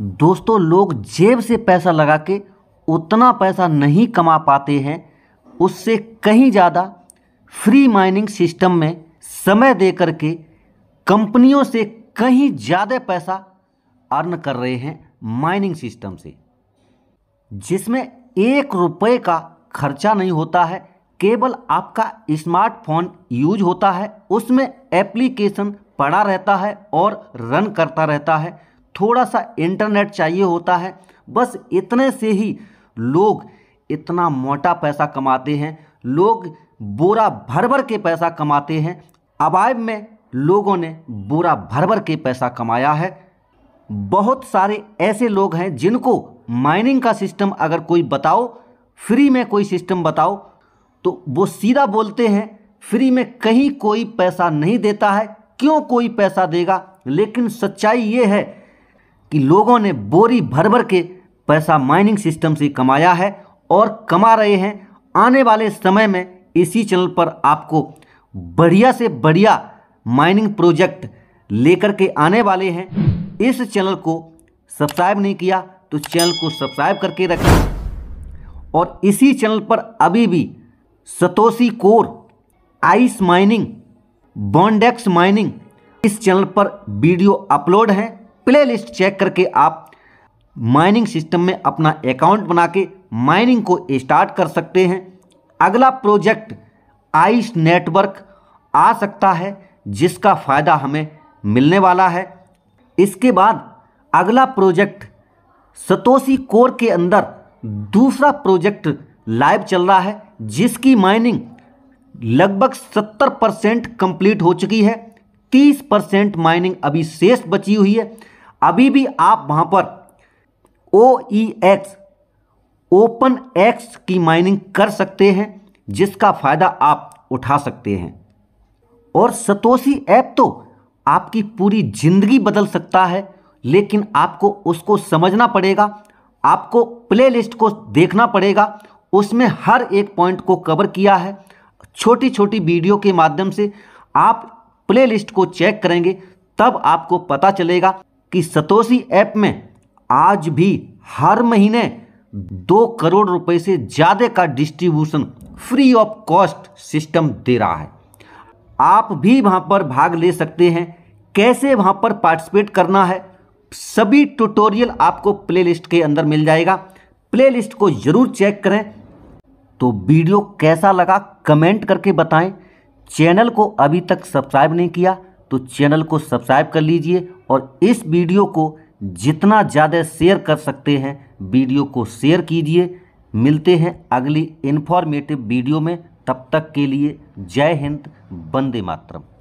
दोस्तों लोग जेब से पैसा लगा के उतना पैसा नहीं कमा पाते हैं उससे कहीं ज़्यादा फ्री माइनिंग सिस्टम में समय दे कर के कंपनियों से कहीं ज़्यादा पैसा अर्न कर रहे हैं माइनिंग सिस्टम से जिसमें एक रुपये का खर्चा नहीं होता है केवल आपका स्मार्टफोन यूज होता है उसमें एप्लीकेशन पड़ा रहता है और रन करता रहता है थोड़ा सा इंटरनेट चाहिए होता है बस इतने से ही लोग इतना मोटा पैसा कमाते हैं लोग बोरा भर भर के पैसा कमाते हैं अबाइब में लोगों ने बोरा भर भर के पैसा कमाया है बहुत सारे ऐसे लोग हैं जिनको माइनिंग का सिस्टम अगर कोई बताओ फ्री में कोई सिस्टम बताओ तो वो सीधा बोलते हैं फ्री में कहीं कोई पैसा नहीं देता है क्यों कोई पैसा देगा लेकिन सच्चाई ये है कि लोगों ने बोरी भर भर के पैसा माइनिंग सिस्टम से कमाया है और कमा रहे हैं आने वाले समय में इसी चैनल पर आपको बढ़िया से बढ़िया माइनिंग प्रोजेक्ट लेकर के आने वाले हैं इस चैनल को सब्सक्राइब नहीं किया तो चैनल को सब्सक्राइब करके रखें और इसी चैनल पर अभी भी Satoshi core ice mining Bondex mining इस चैनल पर वीडियो अपलोड हैं प्लेलिस्ट चेक करके आप माइनिंग सिस्टम में अपना अकाउंट बना के माइनिंग को स्टार्ट कर सकते हैं अगला प्रोजेक्ट आइस नेटवर्क आ सकता है जिसका फ़ायदा हमें मिलने वाला है इसके बाद अगला प्रोजेक्ट सतोशी कोर के अंदर दूसरा प्रोजेक्ट लाइव चल रहा है जिसकी माइनिंग लगभग सत्तर परसेंट कम्प्लीट हो चुकी है तीस परसेंट माइनिंग अभी शेष बची हुई है अभी भी आप वहाँ पर O E X open X की माइनिंग कर सकते हैं जिसका फ़ायदा आप उठा सकते हैं और सतोशी ऐप तो आपकी पूरी ज़िंदगी बदल सकता है लेकिन आपको उसको समझना पड़ेगा आपको प्ले लिस्ट को देखना पड़ेगा उसमें हर एक पॉइंट को कवर किया है छोटी छोटी वीडियो के माध्यम से आप प्ले लिस्ट को चेक करेंगे तब आपको पता चलेगा कि सतोशी ऐप में आज भी हर महीने दो करोड़ रुपए से ज़्यादा का distribution free of cost system दे रहा है आप भी वहाँ पर भाग ले सकते हैं कैसे वहाँ पर पार्टिसिपेट करना है सभी ट्यूटोरियल आपको प्लेलिस्ट के अंदर मिल जाएगा प्लेलिस्ट को ज़रूर चेक करें तो वीडियो कैसा लगा कमेंट करके बताएं चैनल को अभी तक सब्सक्राइब नहीं किया तो चैनल को सब्सक्राइब कर लीजिए और इस वीडियो को जितना ज़्यादा शेयर कर सकते हैं वीडियो को शेयर कीजिए मिलते हैं अगली इन्फॉर्मेटिव वीडियो में तब तक के लिए जय हिंद वंदे मातरम